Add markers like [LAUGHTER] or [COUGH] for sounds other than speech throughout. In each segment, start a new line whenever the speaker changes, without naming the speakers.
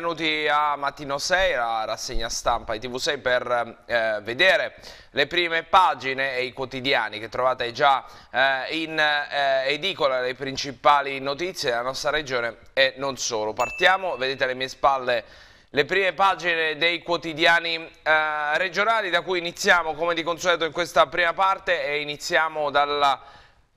benvenuti a Mattino 6, la rassegna stampa di TV6 per eh, vedere le prime pagine e i quotidiani che trovate già eh, in eh, edicola, le principali notizie della nostra regione e non solo. Partiamo, vedete alle mie spalle le prime pagine dei quotidiani eh, regionali da cui iniziamo come di consueto in questa prima parte e iniziamo dalla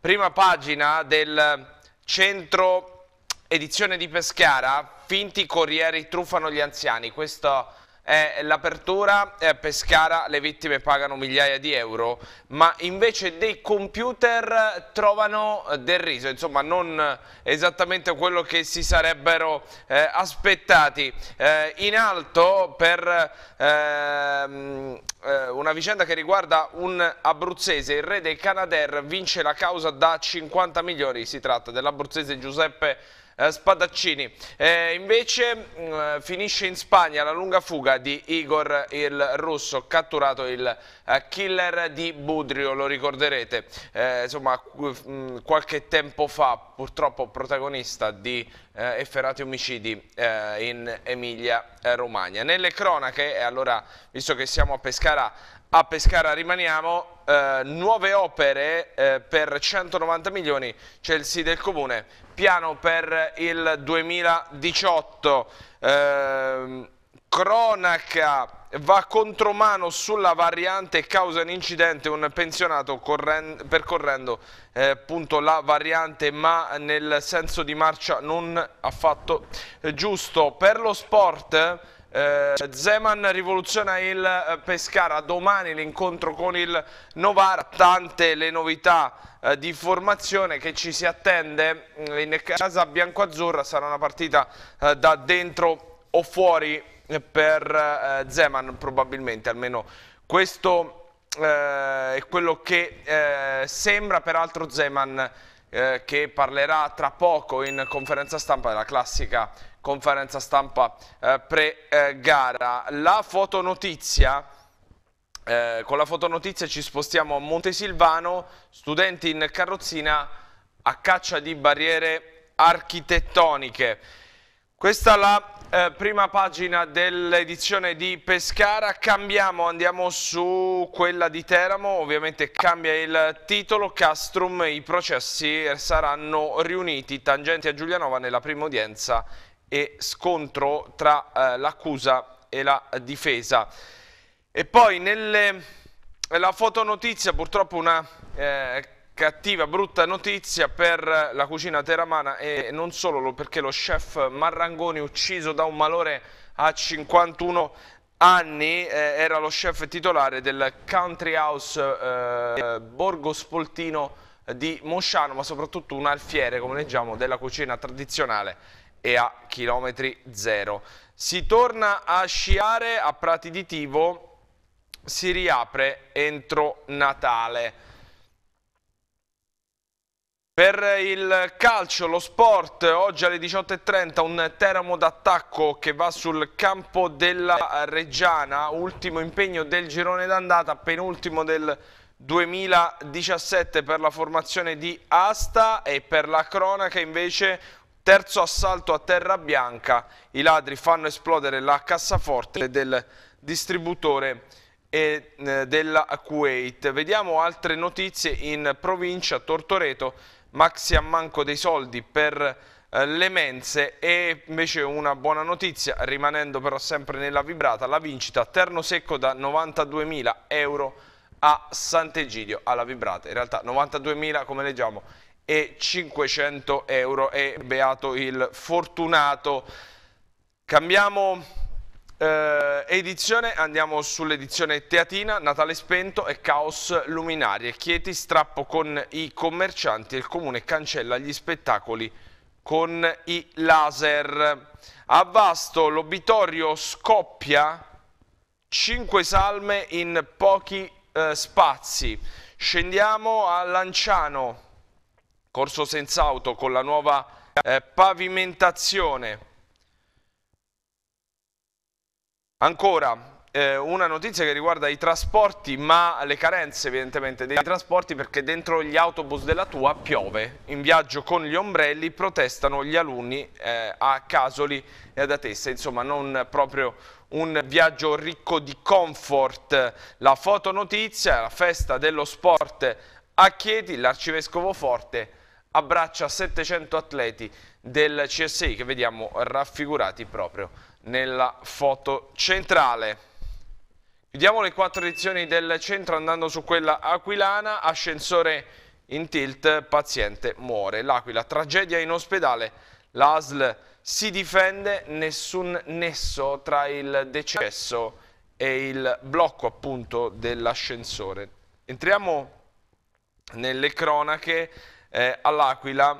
prima pagina del centro edizione di Pescara finti corrieri truffano gli anziani. Questa è l'apertura, eh, Pescara le vittime pagano migliaia di euro, ma invece dei computer trovano del riso, insomma non esattamente quello che si sarebbero eh, aspettati. Eh, in alto per ehm, eh, una vicenda che riguarda un abruzzese, il re dei Canadair vince la causa da 50 milioni, si tratta dell'abruzzese Giuseppe eh, Spadaccini. Eh, invece mh, mm, finisce in Spagna la lunga fuga di Igor il Russo, catturato il eh, killer di Budrio, lo ricorderete, eh, insomma mh, mm, qualche tempo fa purtroppo protagonista di efferati omicidi in Emilia Romagna. Nelle cronache, e allora visto che siamo a Pescara, a Pescara rimaniamo, eh, nuove opere eh, per 190 milioni, c'è il sì del comune, piano per il 2018, eh, cronaca va contromano sulla variante causa un incidente un pensionato percorrendo eh, appunto la variante ma nel senso di marcia non affatto eh, giusto per lo sport eh, Zeman rivoluziona il eh, Pescara, domani l'incontro con il Novara, tante le novità eh, di formazione che ci si attende mm, in casa bianco-azzurra, sarà una partita eh, da dentro o fuori eh, per eh, Zeman probabilmente, almeno questo è quello che sembra, peraltro Zeman che parlerà tra poco in conferenza stampa della classica conferenza stampa eh, pre-gara. la fotonotizia... Eh, con la fotonotizia ci spostiamo a Montesilvano, studenti in carrozzina a caccia di barriere architettoniche. Questa è la eh, prima pagina dell'edizione di Pescara, cambiamo, andiamo su quella di Teramo, ovviamente cambia il titolo, Castrum, i processi saranno riuniti, tangenti a Giulianova nella prima udienza e scontro tra eh, l'accusa e la difesa. E poi nelle, nella fotonotizia purtroppo una eh, cattiva, brutta notizia per la cucina teramana e non solo perché lo chef Marrangoni ucciso da un malore a 51 anni eh, era lo chef titolare del Country House eh, Borgo Spoltino di Mosciano ma soprattutto un alfiere come leggiamo della cucina tradizionale e a chilometri zero. Si torna a sciare a Prati di Tivo, si riapre entro Natale. Per il calcio, lo sport, oggi alle 18.30 un teramo d'attacco che va sul campo della Reggiana, ultimo impegno del girone d'andata, penultimo del 2017 per la formazione di Asta e per la cronaca invece Terzo assalto a Terra Bianca, i ladri fanno esplodere la cassaforte del distributore e eh, della Kuwait. Vediamo altre notizie in provincia, Tortoreto, maxi a manco dei soldi per eh, le mense e invece una buona notizia, rimanendo però sempre nella vibrata, la vincita a terno secco da 92.000 euro a Sant'Egidio alla vibrata. In realtà 92.000 come leggiamo e 500 euro e beato il fortunato. Cambiamo eh, edizione, andiamo sull'edizione teatina, Natale spento e caos luminarie. Chieti strappo con i commercianti e il comune cancella gli spettacoli con i laser. A Vasto l'obitorio scoppia, 5 salme in pochi eh, spazi. Scendiamo a Lanciano, Corso senza auto con la nuova eh, pavimentazione. Ancora eh, una notizia che riguarda i trasporti, ma le carenze evidentemente dei trasporti perché dentro gli autobus della tua piove. In viaggio con gli ombrelli protestano gli alunni eh, a Casoli e ad Atessa, insomma non proprio un viaggio ricco di comfort. La fotonotizia, la festa dello sport a Chieti, l'arcivescovo Forte abbraccia 700 atleti del CSI che vediamo raffigurati proprio nella foto centrale. Chiudiamo le quattro edizioni del centro andando su quella aquilana, ascensore in tilt, paziente muore. L'Aquila, tragedia in ospedale, l'ASL si difende, nessun nesso tra il decesso e il blocco appunto dell'ascensore. Entriamo nelle cronache eh, all'Aquila,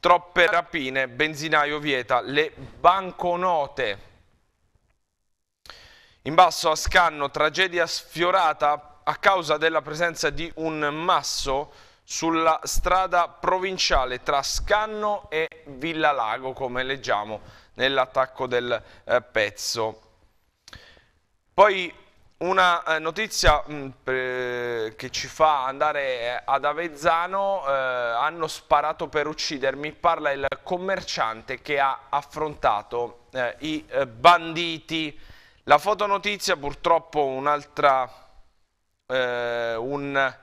troppe rapine, benzinaio vieta le banconote. In basso a Scanno, tragedia sfiorata a causa della presenza di un masso sulla strada provinciale tra Scanno e Villalago, come leggiamo nell'attacco del eh, pezzo. Poi una eh, notizia mh, mm, per, che ci fa andare eh, ad Avezzano, eh, hanno sparato per uccidermi, parla il commerciante che ha affrontato eh, i eh, banditi. La fotonotizia purtroppo un'altra, eh, un,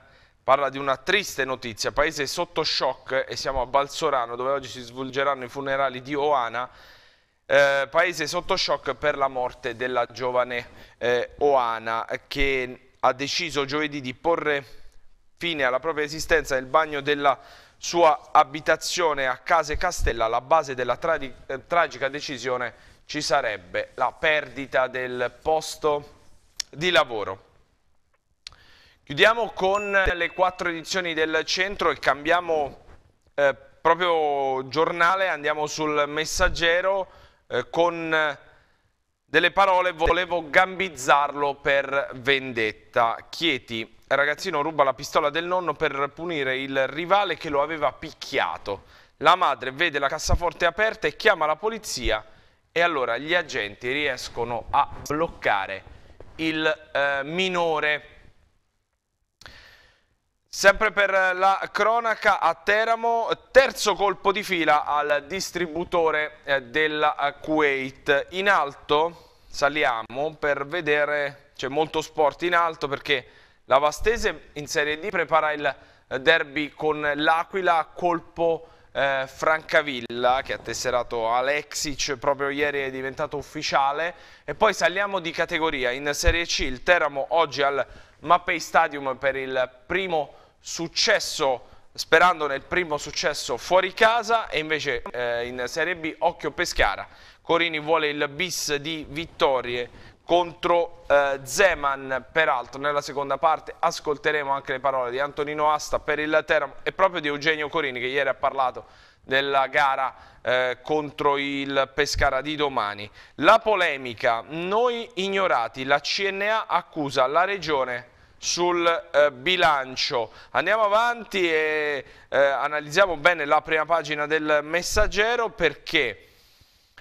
parla di una triste notizia, paese sotto shock e siamo a Balsorano dove oggi si svolgeranno i funerali di Oana eh, paese sotto shock per la morte della giovane eh, Oana che ha deciso giovedì di porre fine alla propria esistenza nel bagno della sua abitazione a Case Castella alla base della tra eh, tragica decisione ci sarebbe la perdita del posto di lavoro. Chiudiamo con le quattro edizioni del centro e cambiamo eh, proprio giornale, andiamo sul messaggero eh, con eh, delle parole volevo gambizzarlo per vendetta. Chieti, ragazzino ruba la pistola del nonno per punire il rivale che lo aveva picchiato. La madre vede la cassaforte aperta e chiama la polizia e allora gli agenti riescono a bloccare il eh, minore Sempre per la cronaca a Teramo, terzo colpo di fila al distributore eh, della Kuwait. In alto saliamo per vedere, c'è molto sport in alto perché la Vastese in Serie D prepara il eh, derby con l'Aquila, colpo eh, Francavilla che ha tesserato Alexic proprio ieri è diventato ufficiale e poi saliamo di categoria in Serie C il Teramo oggi al Mappei Stadium per il primo successo sperando nel primo successo fuori casa e invece eh, in Serie B occhio Pescara. Corini vuole il bis di vittorie contro eh, Zeman, peraltro nella seconda parte ascolteremo anche le parole di Antonino Asta per il Teramo e proprio di Eugenio Corini che ieri ha parlato della gara eh, contro il Pescara di domani. La polemica, noi ignorati, la CNA accusa la regione sul eh, bilancio. Andiamo avanti e eh, analizziamo bene la prima pagina del messaggero perché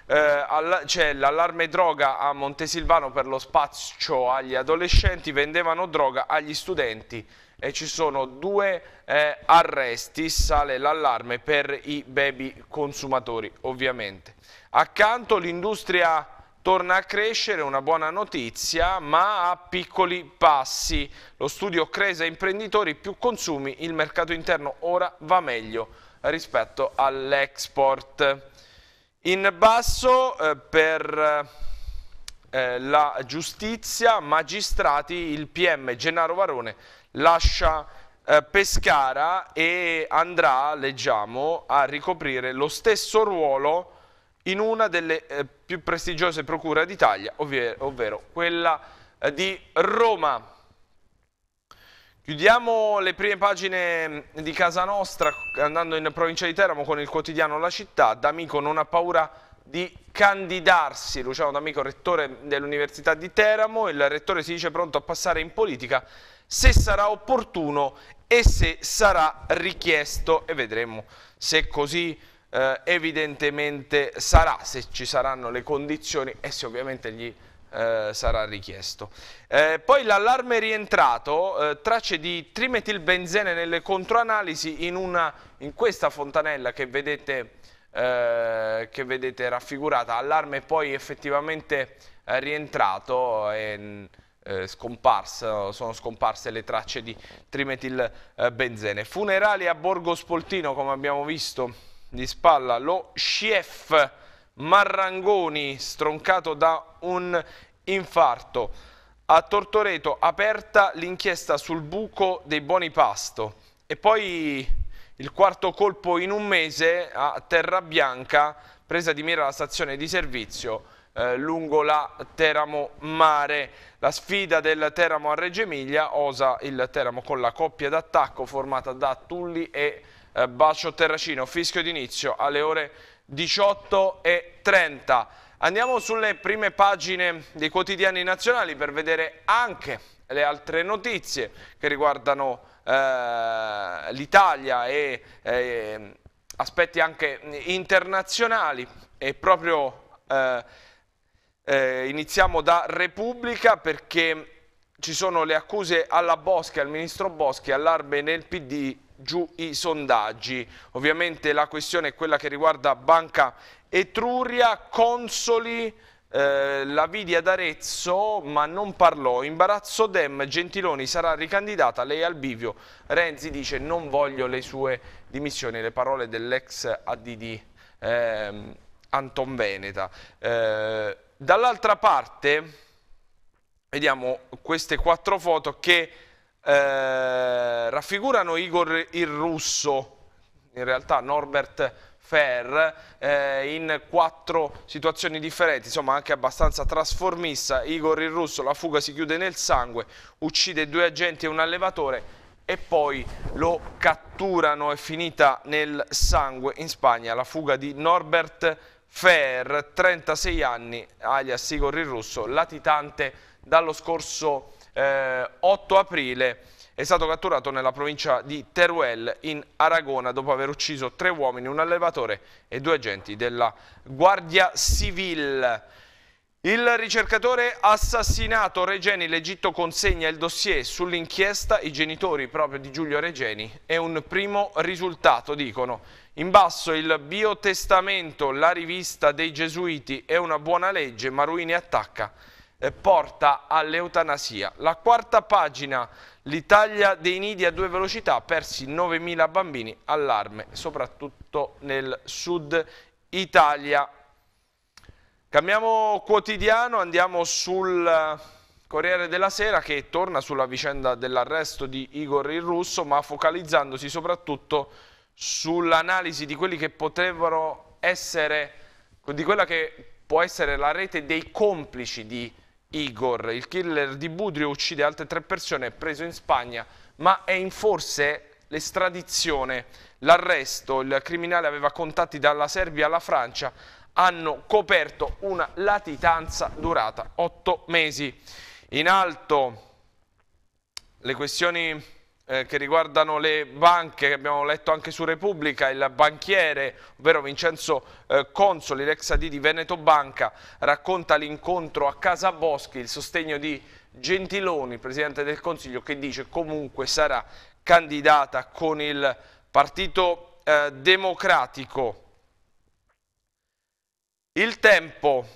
eh, c'è l'allarme droga a Montesilvano per lo spazio agli adolescenti, vendevano droga agli studenti e ci sono due eh, arresti, sale l'allarme per i baby consumatori ovviamente. Accanto l'industria torna a crescere, una buona notizia, ma a piccoli passi. Lo studio Cresa Imprenditori più consumi, il mercato interno ora va meglio rispetto all'export. In basso eh, per eh, la giustizia, magistrati, il PM Gennaro Varone lascia eh, Pescara e andrà, leggiamo, a ricoprire lo stesso ruolo in una delle eh, più prestigiose procure d'Italia, ovvero quella eh, di Roma. Chiudiamo le prime pagine mm, di casa nostra andando in provincia di Teramo con il quotidiano La Città. D'Amico non ha paura di candidarsi. Luciano D'Amico, rettore dell'Università di Teramo, il rettore si dice pronto a passare in politica se sarà opportuno e se sarà richiesto e vedremo se così eh, evidentemente sarà, se ci saranno le condizioni e se ovviamente gli eh, sarà richiesto. Eh, poi l'allarme rientrato, eh, tracce di trimetilbenzene nelle controanalisi in, una, in questa fontanella che vedete, eh, che vedete, raffigurata, allarme poi effettivamente eh, rientrato e scomparso, sono scomparse le tracce di trimetilbenzene. Funerali a Borgo Spoltino come abbiamo visto di spalla lo Schief Marrangoni stroncato da un infarto. A Tortoreto aperta l'inchiesta sul buco dei buoni pasto e poi il quarto colpo in un mese a Terra Bianca, presa di mira la stazione di servizio eh, lungo la Teramo Mare. La sfida del Teramo a Reggio Emilia osa il Teramo con la coppia d'attacco formata da Tulli e eh, Bacio Terracino, fischio d'inizio alle ore 18.30. Andiamo sulle prime pagine dei quotidiani nazionali per vedere anche le altre notizie che riguardano eh, l'Italia e eh, aspetti anche internazionali e proprio eh, eh, iniziamo da Repubblica perché ci sono le accuse alla Boschi, al ministro Boschi, all'Arbe nel PD giù i sondaggi. Ovviamente la questione è quella che riguarda Banca Etruria, Consoli, eh, la Vidia d'Arezzo, ma non parlò. Imbarazzo Dem, Gentiloni sarà ricandidata, lei al bivio. Renzi dice non voglio le sue dimissioni, le parole dell'ex ADD eh, Anton Veneta. Eh, Dall'altra parte vediamo queste quattro foto che eh, raffigurano Igor il russo, in realtà Norbert Fer, eh, in quattro situazioni differenti, insomma anche abbastanza trasformista. Igor il russo, la fuga si chiude nel sangue, uccide due agenti e un allevatore e poi lo catturano, è finita nel sangue in Spagna la fuga di Norbert Fer, 36 anni, alias Igor il russo, latitante dallo scorso eh, 8 aprile è stato catturato nella provincia di Teruel in Aragona dopo aver ucciso tre uomini, un allevatore e due agenti della Guardia Civile. Il ricercatore assassinato Regeni, l'Egitto consegna il dossier sull'inchiesta, i genitori proprio di Giulio Regeni è un primo risultato, dicono. In basso il biotestamento, la rivista dei gesuiti è una buona legge, ma Ruini attacca porta all'eutanasia. La quarta pagina, l'Italia dei nidi a due velocità, persi 9.000 bambini, allarme soprattutto nel sud Italia. Cambiamo quotidiano, andiamo sul eh, Corriere della Sera che torna sulla vicenda dell'arresto di Igor il Russo, ma focalizzandosi soprattutto sull'analisi di quelli che potrebbero essere, di quella che può essere la rete dei complici di Igor. Il killer di Budrio uccide altre tre persone, è preso in Spagna, ma è in forse l'estradizione, l'arresto. Il criminale aveva contatti dalla Serbia alla Francia, hanno coperto una latitanza durata otto mesi. In alto le questioni eh, che riguardano le banche che abbiamo letto anche su Repubblica, il banchiere, ovvero Vincenzo eh, Consoli, l'ex AD di Veneto Banca, racconta l'incontro a Casa Boschi, il sostegno di Gentiloni, Presidente del Consiglio, che dice comunque sarà candidata con il Partito eh, Democratico. Il tempo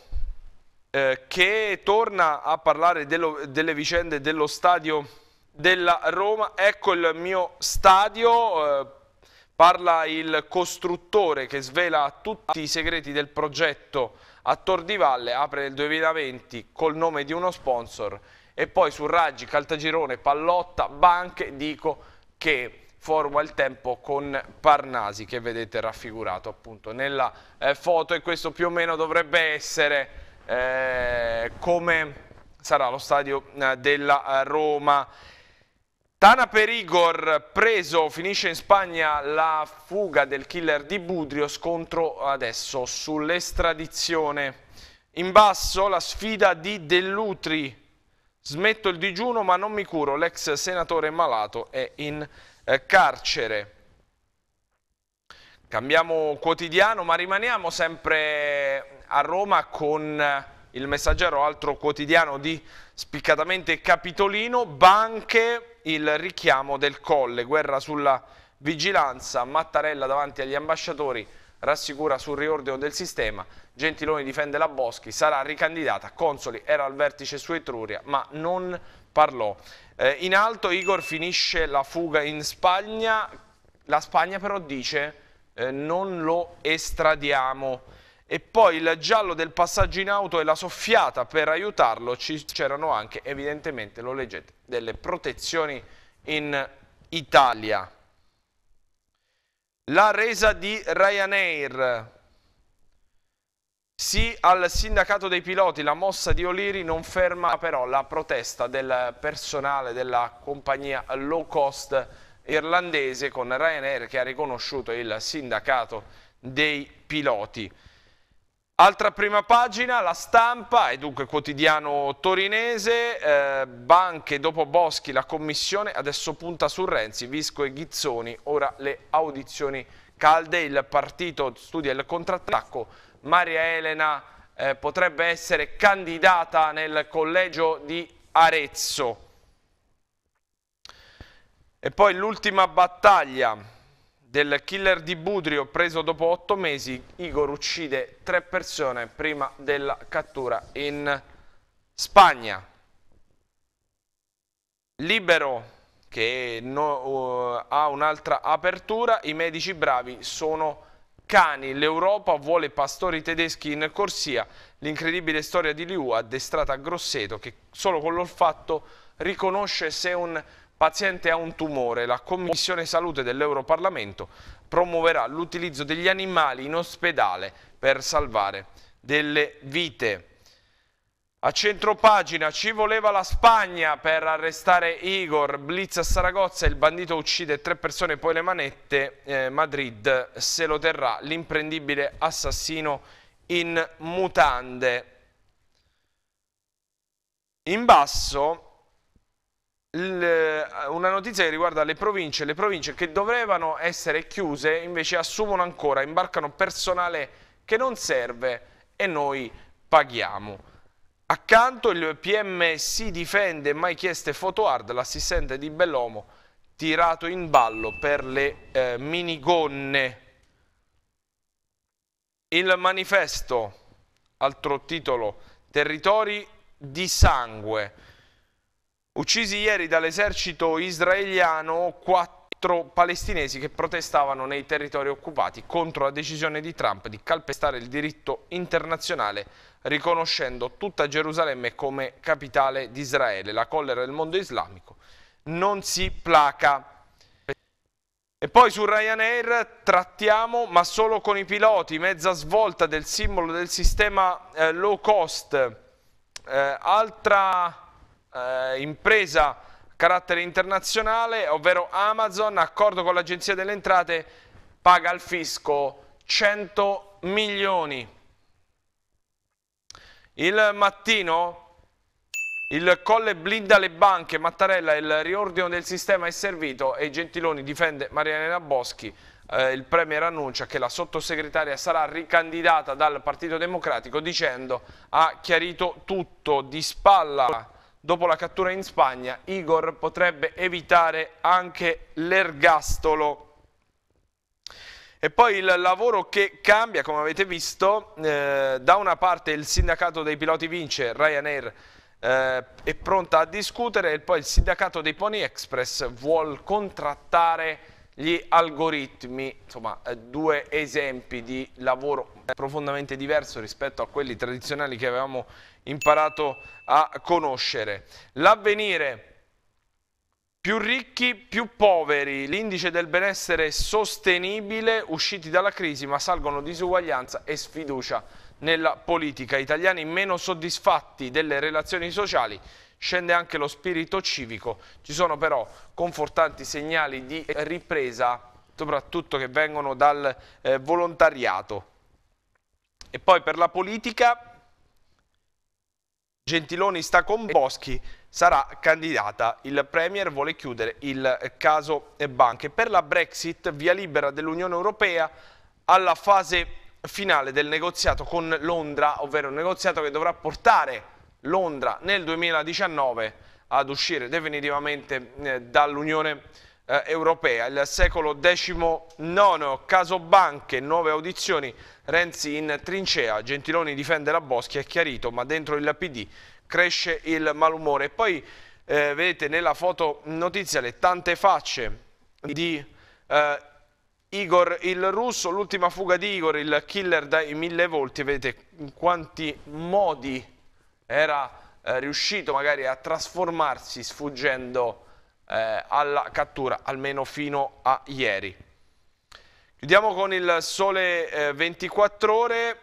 eh, che torna a parlare dello, delle vicende dello stadio della Roma, ecco il mio stadio, eh, parla il costruttore che svela tutti i segreti del progetto a Tor di Valle, apre nel 2020 col nome di uno sponsor e poi su Raggi, Caltagirone, Pallotta, Banche dico che forma il tempo con Parnasi che vedete raffigurato appunto nella eh, foto e questo più o meno dovrebbe essere eh, come sarà lo stadio eh, della eh, Roma Tana Perigor preso, finisce in Spagna la fuga del killer di Budrio, scontro adesso sull'estradizione. In basso la sfida di Dell'Utri, smetto il digiuno ma non mi curo, l'ex senatore malato è in eh, carcere. Cambiamo quotidiano ma rimaniamo sempre a Roma con eh, il messaggero altro quotidiano di spiccatamente Capitolino, banche il richiamo del Colle, guerra sulla vigilanza, Mattarella davanti agli ambasciatori rassicura sul riordino del sistema, Gentiloni difende la Boschi, sarà ricandidata, Consoli era al vertice su Etruria ma non parlò. Eh, in alto Igor finisce la fuga in Spagna, la Spagna però dice eh, non lo estradiamo e poi il giallo del passaggio in auto e la soffiata per aiutarlo, c'erano anche evidentemente, lo leggete, delle protezioni in Italia. La resa di Ryanair, sì al sindacato dei piloti, la mossa di Oliri non ferma però la protesta del personale della compagnia low cost irlandese con Ryanair che ha riconosciuto il sindacato dei piloti. Altra prima pagina, la stampa, e dunque quotidiano torinese, eh, banche dopo Boschi, la commissione adesso punta su Renzi, Visco e Ghizzoni, ora le audizioni calde, il partito studia il contrattacco, Maria Elena eh, potrebbe essere candidata nel collegio di Arezzo. E poi l'ultima battaglia del killer di Budrio preso dopo otto mesi, Igor uccide tre persone prima della cattura in Spagna. Libero che no, uh, ha un'altra apertura, i medici bravi sono cani, l'Europa vuole pastori tedeschi in corsia, l'incredibile storia di Liu addestrata a Grosseto che solo con l'olfatto riconosce se un Paziente ha un tumore, la Commissione Salute dell'Europarlamento promuoverà l'utilizzo degli animali in ospedale per salvare delle vite. A centropagina ci voleva la Spagna per arrestare Igor, blitz a Saragozza, il bandito uccide tre persone, poi le manette, eh, Madrid se lo terrà, l'imprendibile assassino in mutande. In basso eh, una notizia che riguarda le province, le province che dovevano essere chiuse invece assumono ancora, imbarcano personale che non serve e noi paghiamo. Accanto il PM si difende, mai chieste foto hard, l'assistente di Bellomo tirato in ballo per le eh, minigonne. Il manifesto, altro titolo, territori di sangue. Uccisi ieri dall'esercito israeliano quattro palestinesi che protestavano nei territori occupati contro la decisione di Trump di calpestare il diritto internazionale riconoscendo tutta Gerusalemme come capitale di Israele. La collera del mondo islamico non si placa. E poi su Ryanair trattiamo, ma solo con i piloti, mezza svolta del simbolo del sistema eh, low cost. Eh, altra eh, impresa carattere internazionale, ovvero Amazon, accordo con l'Agenzia delle Entrate, paga al fisco 100 milioni. Il mattino il Colle blinda le banche, Mattarella, il riordino del sistema è servito e Gentiloni difende Marianela Boschi. Eh, il Premier annuncia che la sottosegretaria sarà ricandidata dal Partito Democratico dicendo ha chiarito tutto di spalla dopo la cattura in Spagna, Igor potrebbe evitare anche l'ergastolo. E poi il lavoro che cambia, come avete visto, eh, da una parte il sindacato dei piloti vince, Ryanair eh, è pronta a discutere e poi il sindacato dei Pony Express vuole contrattare gli algoritmi, insomma eh, due esempi di lavoro profondamente diverso rispetto a quelli tradizionali che avevamo imparato a conoscere. L'avvenire più ricchi, più poveri, l'indice del benessere sostenibile, usciti dalla crisi ma salgono disuguaglianza e sfiducia nella politica. Italiani meno soddisfatti delle relazioni sociali, scende anche lo spirito civico. Ci sono però confortanti segnali di ripresa, soprattutto che vengono dal eh, volontariato. E poi per la politica Gentiloni sta con Boschi, sarà candidata. Il Premier vuole chiudere il caso banche. Per la Brexit, via libera dell'Unione Europea alla fase finale del negoziato con Londra, ovvero un negoziato che dovrà portare Londra nel 2019 ad uscire definitivamente eh, dall'Unione Europea eh, europea. Il secolo XIX, caso banche, nuove audizioni, Renzi in trincea, Gentiloni difende la Boschia, è chiarito, ma dentro il PD cresce il malumore. Poi eh, vedete nella foto notizia le tante facce di eh, Igor il russo, l'ultima fuga di Igor, il killer dai mille volti, vedete in quanti modi era eh, riuscito magari a trasformarsi sfuggendo eh, alla cattura, almeno fino a ieri. Chiudiamo con il sole eh, 24 ore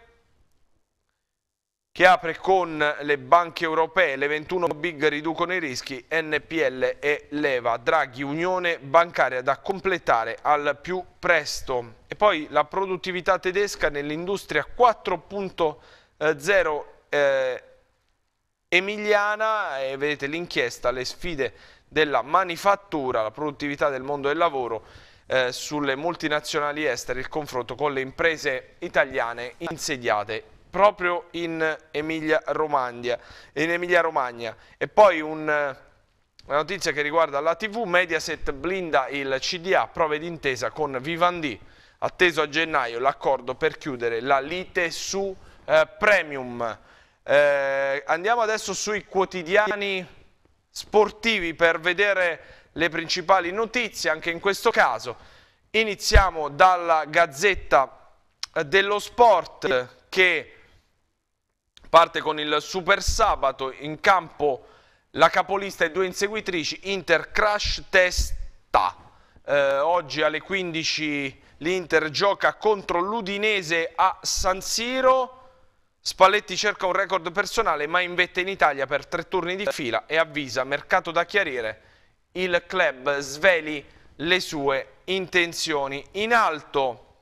che apre con le banche europee, le 21 big riducono i rischi, NPL e leva, Draghi Unione Bancaria da completare al più presto. E poi la produttività tedesca nell'industria 4.0 eh, emiliana, e vedete l'inchiesta, le sfide della manifattura, la produttività del mondo del lavoro eh, sulle multinazionali estere, il confronto con le imprese italiane insediate proprio in Emilia-Romagna. Emilia e poi un... Eh, una notizia che riguarda la TV, Mediaset blinda il CDA, prove d'intesa con Vivendi, atteso a gennaio l'accordo per chiudere la lite su eh, Premium. Eh, andiamo adesso sui quotidiani sportivi per vedere le principali notizie, anche in questo caso. Iniziamo dalla Gazzetta eh, dello Sport che parte con il Super Sabato, in campo la capolista e due inseguitrici, Inter Crash Testa. Eh, oggi alle 15 l'Inter gioca contro l'Udinese a San Siro Spalletti cerca un record personale ma invette in Italia per tre turni di fila e avvisa mercato da chiarire. Il club sveli le sue intenzioni. In alto,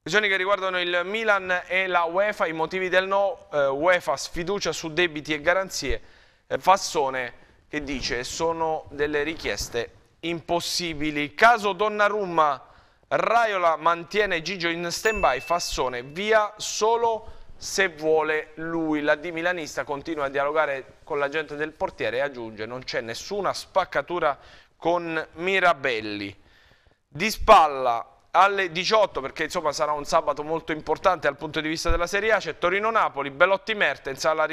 questioni che riguardano il Milan e la UEFA, i motivi del no, eh, UEFA sfiducia su debiti e garanzie. Eh, Fassone che dice sono delle richieste impossibili. Caso Donnarumma, Raiola mantiene Gigio in stand-by, Fassone via solo se vuole lui, la di milanista continua a dialogare con la gente del portiere e aggiunge non c'è nessuna spaccatura con Mirabelli. Di spalla alle 18 perché insomma sarà un sabato molto importante dal punto di vista della Serie A c'è Torino-Napoli, Bellotti-Mertens alla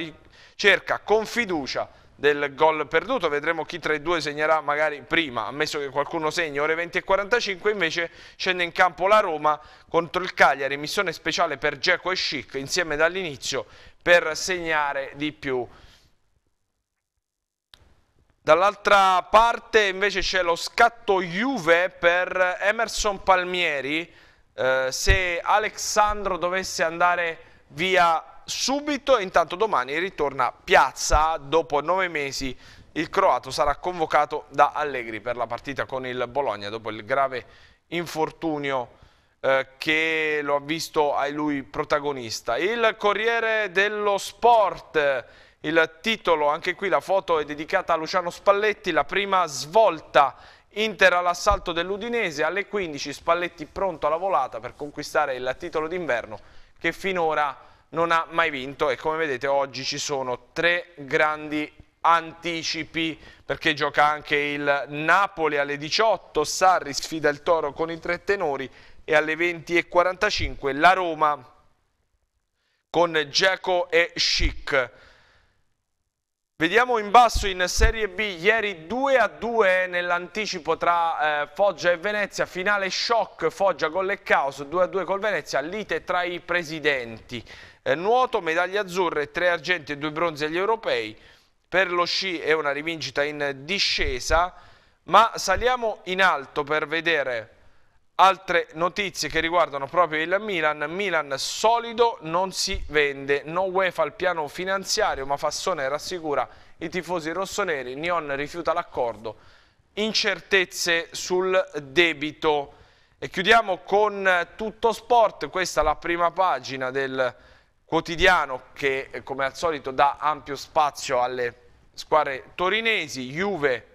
ricerca con fiducia del gol perduto, vedremo chi tra i due segnerà magari prima, ammesso che qualcuno segni, ore 20 e 45 invece scende in campo la Roma contro il Cagliari, missione speciale per Geco e Schick insieme dall'inizio per segnare di più. Dall'altra parte invece c'è lo scatto Juve per Emerson Palmieri, eh, se Alexandro dovesse andare via subito, intanto domani ritorna Piazza, dopo nove mesi il croato sarà convocato da Allegri per la partita con il Bologna dopo il grave infortunio eh, che lo ha visto a lui protagonista. Il Corriere dello Sport, il titolo, anche qui la foto è dedicata a Luciano Spalletti, la prima svolta Inter all'assalto dell'Udinese, alle 15 Spalletti pronto alla volata per conquistare il titolo d'inverno che finora non ha mai vinto e come vedete oggi ci sono tre grandi anticipi perché gioca anche il Napoli alle 18, Sarri sfida il Toro con i tre tenori e alle 20.45 la Roma con Geco e Schick. Vediamo in basso in Serie B, ieri 2 a 2 nell'anticipo tra eh, Foggia e Venezia, finale shock, Foggia con Leccaus, 2 a 2 col Venezia, lite tra i presidenti. Eh, nuoto, medaglie azzurre, tre argenti e due bronzi agli europei. Per lo sci è una rivincita in discesa, ma saliamo in alto per vedere Altre notizie che riguardano proprio il Milan, Milan solido non si vende, no UEFA al piano finanziario ma Fassone rassicura i tifosi rossoneri, Nion rifiuta l'accordo, incertezze sul debito e chiudiamo con tutto sport, questa è la prima pagina del quotidiano che eh, come al solito dà ampio spazio alle squadre torinesi, Juve,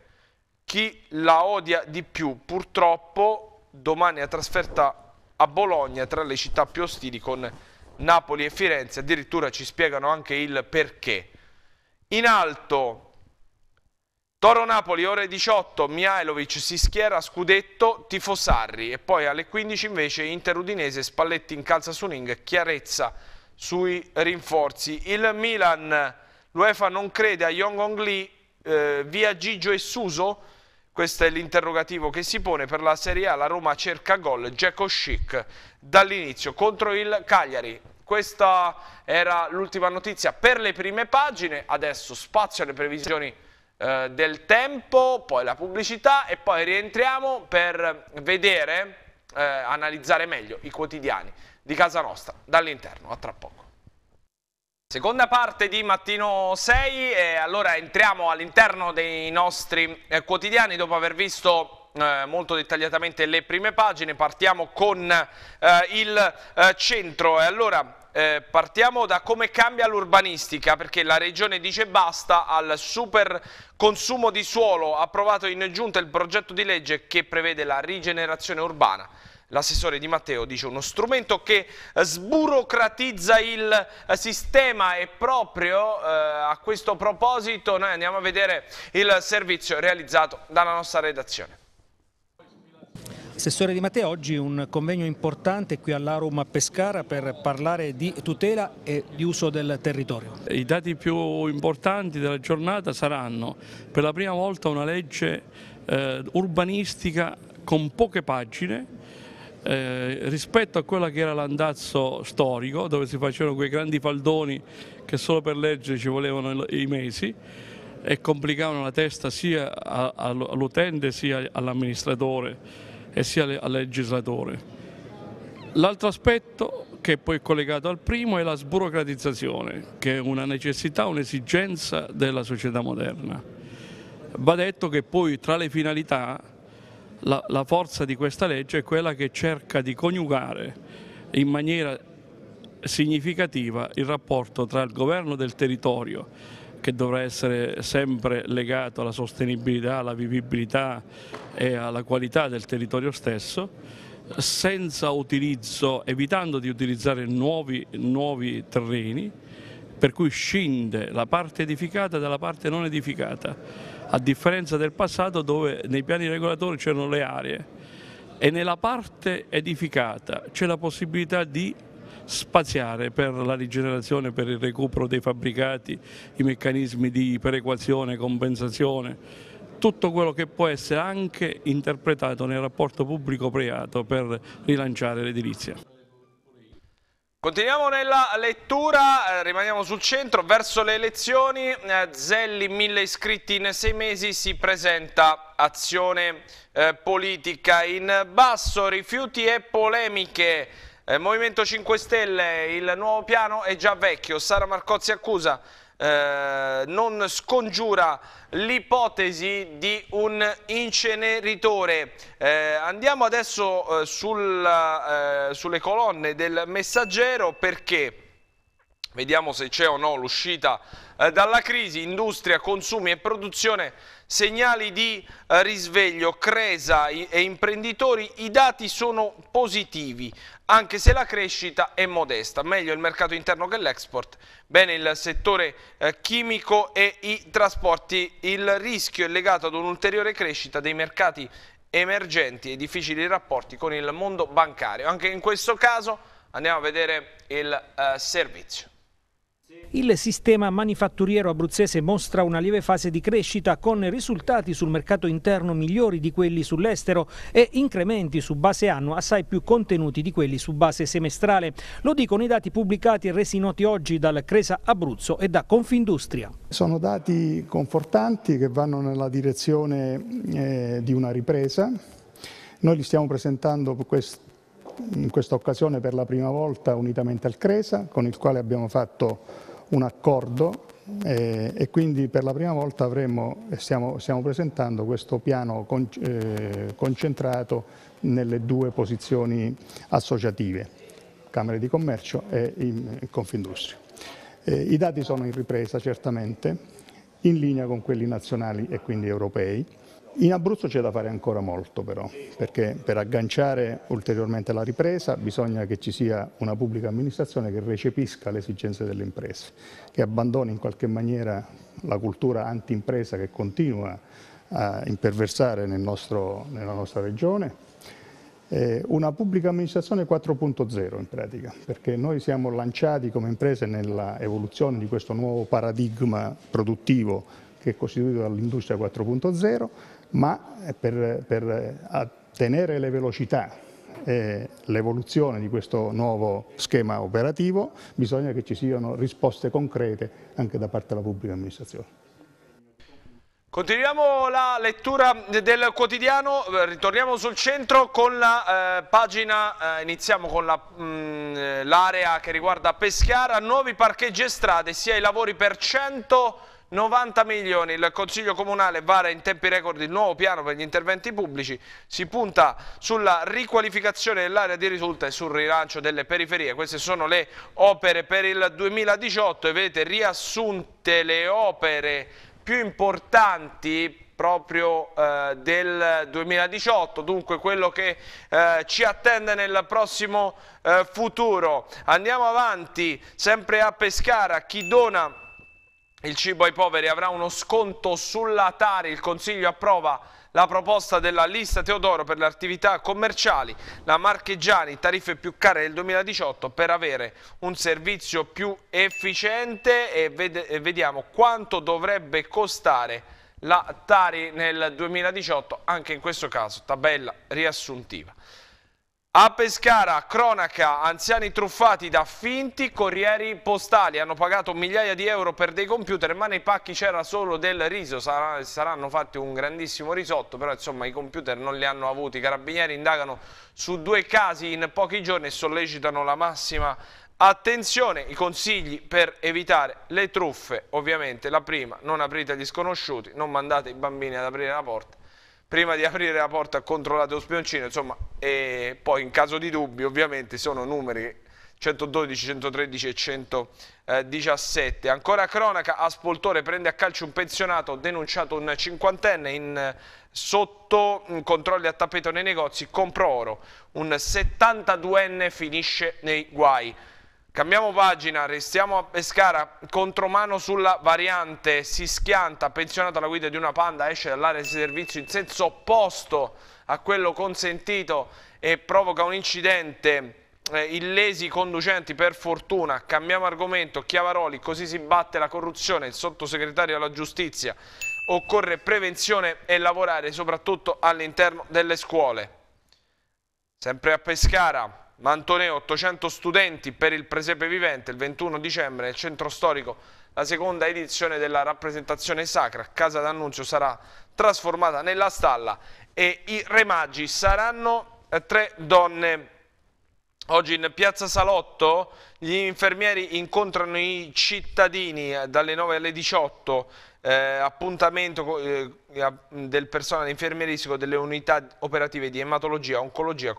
chi la odia di più purtroppo domani a trasferta a Bologna tra le città più ostili con Napoli e Firenze, addirittura ci spiegano anche il perché. In alto Toro Napoli ore 18 Mihailovic si schiera Scudetto Tifosarri e poi alle 15 invece Inter Udinese Spalletti in calza su suling Chiarezza sui rinforzi. Il Milan, l'UEFA non crede a Yongong Lee eh, via Gigio e Suso? Questo è l'interrogativo che si pone per la Serie A. La Roma cerca gol, Dzeko Schick dall'inizio contro il Cagliari. Questa era l'ultima notizia per le prime pagine. Adesso spazio alle previsioni eh, del tempo, poi la pubblicità e poi rientriamo per vedere, eh, analizzare meglio i quotidiani di casa nostra, dall'interno. A tra poco. Seconda parte di Mattino 6 e allora entriamo all'interno dei nostri eh, quotidiani dopo aver visto eh, molto dettagliatamente le prime pagine, partiamo con eh, il eh, centro e allora eh, partiamo da come cambia l'urbanistica perché la regione dice basta al super consumo di suolo approvato in giunta il progetto di legge che prevede la rigenerazione urbana L'assessore Di Matteo dice uno strumento che eh, sburocratizza il eh, sistema e proprio eh, a questo proposito noi andiamo a vedere il servizio realizzato dalla nostra redazione.
Assessore Di Matteo, oggi un convegno importante qui all'Arum a Pescara per parlare di tutela e di uso del territorio.
I dati più importanti della giornata saranno per la prima volta una legge eh, urbanistica con poche pagine eh, rispetto a quello che era l'andazzo storico dove si facevano quei grandi faldoni che solo per legge ci volevano i mesi e complicavano la testa sia all'utente sia all'amministratore e sia al legislatore. L'altro aspetto che è poi collegato al primo è la sburocratizzazione, che è una necessità, un'esigenza della società moderna. Va detto che poi tra le finalità la, la forza di questa legge è quella che cerca di coniugare in maniera significativa il rapporto tra il governo del territorio che dovrà essere sempre legato alla sostenibilità, alla vivibilità e alla qualità del territorio stesso, senza utilizzo, evitando di utilizzare nuovi, nuovi terreni, per cui scinde la parte edificata dalla parte non edificata a differenza del passato dove nei piani regolatori c'erano le aree e nella parte edificata c'è la possibilità di spaziare per la rigenerazione, per il recupero dei fabbricati, i meccanismi di perequazione, compensazione, tutto quello che può essere anche interpretato nel rapporto pubblico-privato per rilanciare l'edilizia.
Continuiamo nella lettura, eh, rimaniamo sul centro, verso le elezioni, eh, Zelli, mille iscritti in sei mesi, si presenta azione eh, politica in basso, rifiuti e polemiche, eh, Movimento 5 Stelle, il nuovo piano è già vecchio, Sara Marcozzi accusa eh, non scongiura l'ipotesi di un inceneritore. Eh, andiamo adesso eh, sul, eh, sulle colonne del messaggero perché... Vediamo se c'è o no l'uscita eh, dalla crisi, industria, consumi e produzione segnali di eh, risveglio, Cresa e imprenditori, i dati sono positivi, anche se la crescita è modesta, meglio il mercato interno che l'export, bene il settore eh, chimico e i trasporti, il rischio è legato ad un'ulteriore crescita dei mercati emergenti e difficili rapporti con il mondo bancario. Anche in questo caso andiamo a vedere il eh, servizio.
Il sistema manifatturiero abruzzese mostra una lieve fase di crescita con risultati sul mercato interno migliori di quelli sull'estero e incrementi su base annua assai più contenuti di quelli su base semestrale. Lo dicono i dati pubblicati e resi noti oggi dal Cresa Abruzzo e da Confindustria.
Sono dati confortanti che vanno nella direzione eh, di una ripresa. Noi li stiamo presentando quest in questa occasione per la prima volta unitamente al Cresa, con il quale abbiamo fatto un accordo eh, e quindi per la prima volta avremo, eh, stiamo, stiamo presentando questo piano con, eh, concentrato nelle due posizioni associative, Camere di Commercio e Confindustria. Eh, I dati sono in ripresa certamente, in linea con quelli nazionali e quindi europei. In Abruzzo c'è da fare ancora molto però, perché per agganciare ulteriormente la ripresa bisogna che ci sia una pubblica amministrazione che recepisca le esigenze delle imprese, che abbandoni in qualche maniera la cultura anti-impresa che continua a imperversare nel nostro, nella nostra regione. Eh, una pubblica amministrazione 4.0 in pratica, perché noi siamo lanciati come imprese nell'evoluzione di questo nuovo paradigma produttivo che è costituito dall'industria 4.0 ma eh, per, per eh, tenere le velocità e l'evoluzione di questo nuovo schema operativo bisogna che ci siano risposte concrete anche da parte della pubblica amministrazione.
Continuiamo la lettura del quotidiano, eh, ritorniamo sul centro con la eh, pagina, eh, iniziamo con mm, l'area la, che riguarda Peschiara, nuovi parcheggi e strade, sia i lavori per 100 90 milioni, il Consiglio Comunale vara in tempi record il nuovo piano per gli interventi pubblici, si punta sulla riqualificazione dell'area di risulta e sul rilancio delle periferie. Queste sono le opere per il 2018 e vedete riassunte le opere più importanti proprio eh, del 2018, dunque quello che eh, ci attende nel prossimo eh, futuro. Andiamo avanti, sempre a Pescara, chi dona il cibo ai poveri avrà uno sconto sulla Tari, il Consiglio approva la proposta della lista Teodoro per le attività commerciali, la Marcheggiani, tariffe più care del 2018 per avere un servizio più efficiente e vediamo quanto dovrebbe costare la Tari nel 2018, anche in questo caso tabella riassuntiva. A Pescara, cronaca, anziani truffati da finti corrieri postali. Hanno pagato migliaia di euro per dei computer, ma nei pacchi c'era solo del riso. Sarà, saranno fatti un grandissimo risotto, però insomma i computer non li hanno avuti. I carabinieri indagano su due casi in pochi giorni e sollecitano la massima Attenzione, i consigli per evitare le truffe, ovviamente la prima, non aprite gli sconosciuti, non mandate i bambini ad aprire la porta prima di aprire la porta controllate lo spioncino, insomma, e poi in caso di dubbi ovviamente sono numeri 112, 113 e 117. Ancora cronaca, a spoltore prende a calcio un pensionato, denunciato un cinquantenne in sotto controlli a tappeto nei negozi, compro oro, un 72enne finisce nei guai. Cambiamo pagina, restiamo a Pescara, contromano sulla variante, si schianta, pensionato alla guida di una panda, esce dall'area di servizio in senso opposto a quello consentito e provoca un incidente eh, illesi conducenti per fortuna, cambiamo argomento, Chiavaroli, così si batte la corruzione, il sottosegretario alla giustizia, occorre prevenzione e lavorare soprattutto all'interno delle scuole. Sempre a Pescara, Mantone 800 studenti per il presepe vivente il 21 dicembre nel centro storico la seconda edizione della rappresentazione sacra Casa d'Annunzio sarà trasformata nella stalla e i remaggi saranno eh, tre donne Oggi in Piazza Salotto gli infermieri incontrano i cittadini eh, dalle 9 alle 18, eh, appuntamento eh, del personale infermieristico delle unità operative di ematologia, oncologia,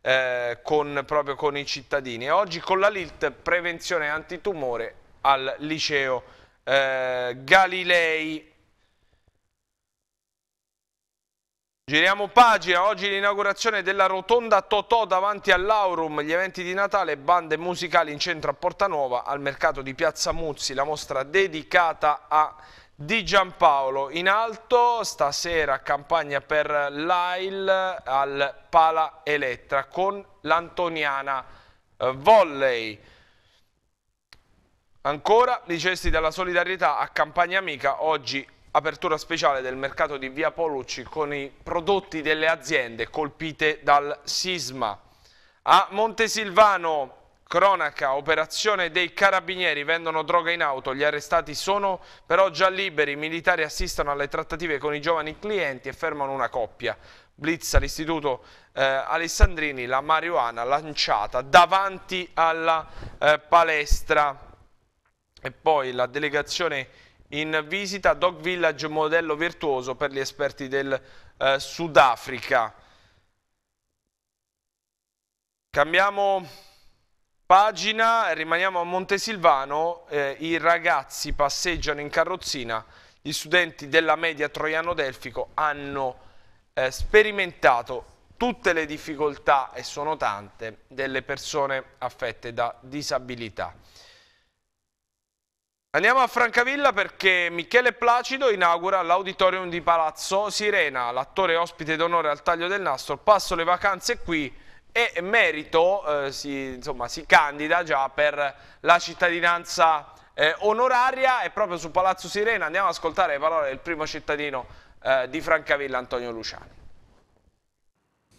eh, con, proprio con i cittadini. E oggi con la LILT prevenzione antitumore al liceo eh, Galilei. Giriamo pagina, oggi l'inaugurazione della rotonda Totò davanti all'Aurum, gli eventi di Natale, bande musicali in centro a Porta Nuova, al mercato di Piazza Muzzi, la mostra dedicata a di Giampaolo in alto stasera campagna per l'AIL al Pala Elettra con l'Antoniana eh, Volley ancora i della solidarietà a Campagna Amica oggi apertura speciale del mercato di Via Polucci con i prodotti delle aziende colpite dal sisma a Montesilvano Cronaca, operazione dei carabinieri, vendono droga in auto, gli arrestati sono però già liberi, i militari assistono alle trattative con i giovani clienti e fermano una coppia. Blitz all'istituto eh, Alessandrini, la marijuana lanciata davanti alla eh, palestra. E poi la delegazione in visita, Dog Village modello virtuoso per gli esperti del eh, Sudafrica. Cambiamo Pagina, rimaniamo a Montesilvano, eh, i ragazzi passeggiano in carrozzina, gli studenti della media Troiano Delfico hanno eh, sperimentato tutte le difficoltà, e sono tante, delle persone affette da disabilità. Andiamo a Francavilla perché Michele Placido inaugura l'auditorium di Palazzo Sirena, l'attore ospite d'onore al taglio del nastro, passo le vacanze qui, e Merito eh, si, insomma, si, candida già per la cittadinanza eh, onoraria e proprio su Palazzo Sirena andiamo ad ascoltare le parole del primo cittadino eh, di Francavilla, Antonio Luciani.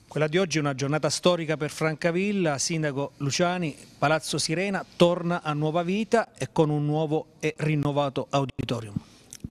Quella di oggi è una giornata storica per Francavilla, Sindaco Luciani, Palazzo Sirena torna a nuova vita e con un nuovo e rinnovato auditorium.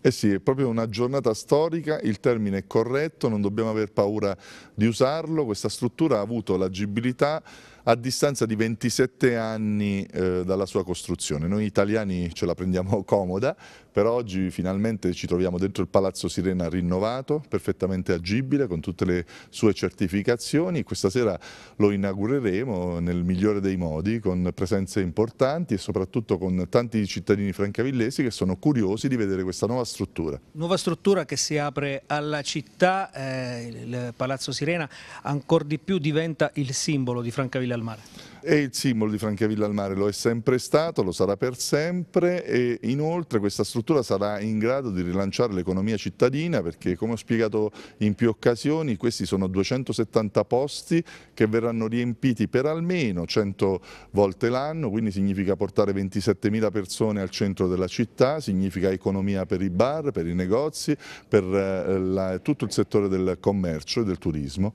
Eh sì, è proprio una giornata storica, il termine è corretto, non dobbiamo aver paura di usarlo, questa struttura ha avuto l'agibilità a distanza di 27 anni eh, dalla sua costruzione. Noi italiani ce la prendiamo [LAUGHS] comoda, per oggi finalmente ci troviamo dentro il Palazzo Sirena rinnovato, perfettamente agibile, con tutte le sue certificazioni. Questa sera lo inaugureremo nel migliore dei modi, con presenze importanti e soprattutto con tanti cittadini francavillesi che sono curiosi di vedere questa nuova struttura.
Nuova struttura che si apre alla città, eh, il Palazzo Sirena ancora di più diventa il simbolo di Francavilla al Mare
è il simbolo di Francavilla al Mare, lo è sempre stato, lo sarà per sempre e inoltre questa struttura sarà in grado di rilanciare l'economia cittadina perché come ho spiegato in più occasioni questi sono 270 posti che verranno riempiti per almeno 100 volte l'anno, quindi significa portare 27.000 persone al centro della città, significa economia per i bar, per i negozi, per eh, la, tutto il settore del commercio e del turismo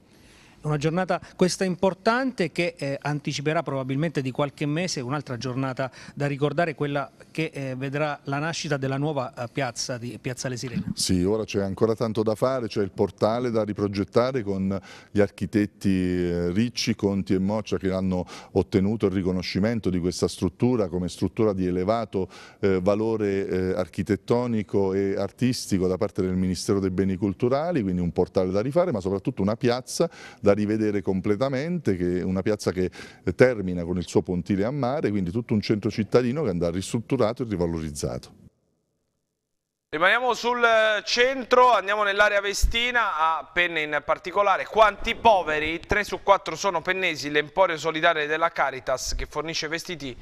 una giornata questa importante che eh, anticiperà probabilmente di qualche mese un'altra giornata da ricordare, quella che eh, vedrà la nascita della nuova eh, piazza di Piazza Le Sirene.
Sì, ora c'è ancora tanto da fare, c'è il portale da riprogettare con gli architetti eh, Ricci, Conti e Moccia che hanno ottenuto il riconoscimento di questa struttura come struttura di elevato eh, valore eh, architettonico e artistico da parte del Ministero dei Beni Culturali, quindi un portale da rifare ma soprattutto una piazza da rivedere completamente, che è una piazza che eh, termina con il suo pontile a mare, quindi tutto un centro cittadino che andrà ristrutturato e rivalorizzato.
Rimaniamo sul eh, centro, andiamo nell'area Vestina, a Penne in particolare. Quanti poveri? 3 su 4 sono pennesi, l'emporio solidale della Caritas che fornisce vestiti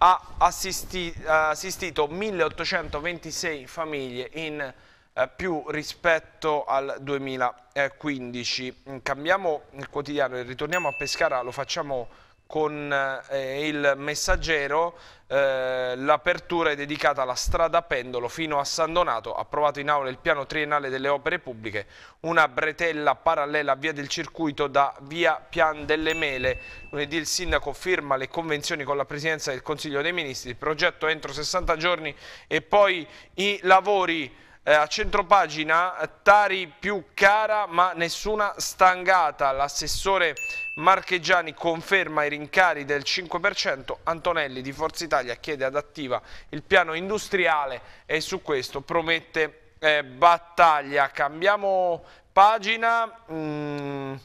ha assisti assistito 1826 famiglie in eh, più rispetto al 2015. Cambiamo il quotidiano e ritorniamo a Pescara, lo facciamo con eh, il messaggero eh, l'apertura è dedicata alla strada pendolo fino a San Donato approvato in aula il piano triennale delle opere pubbliche una bretella parallela a via del circuito da via Pian delle Mele lunedì il sindaco firma le convenzioni con la presidenza del Consiglio dei Ministri il progetto entro 60 giorni e poi i lavori eh, a centropagina Tari più cara ma nessuna stangata. L'assessore Marchegiani conferma i rincari del 5%. Antonelli di Forza Italia chiede ad Attiva il piano industriale e su questo promette eh, battaglia. Cambiamo pagina. Mm,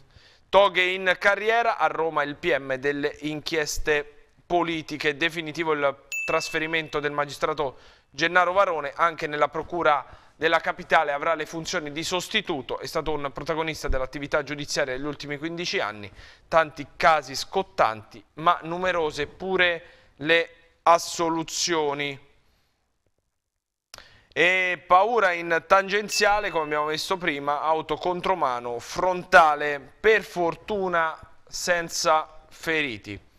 toghe in carriera. A Roma il PM delle inchieste politiche. Definitivo il trasferimento del magistrato Gennaro Varone anche nella procura della capitale avrà le funzioni di sostituto, è stato un protagonista dell'attività giudiziaria negli ultimi 15 anni, tanti casi scottanti, ma numerose pure le assoluzioni. E paura in tangenziale, come abbiamo visto prima, auto contromano, frontale, per fortuna senza feriti.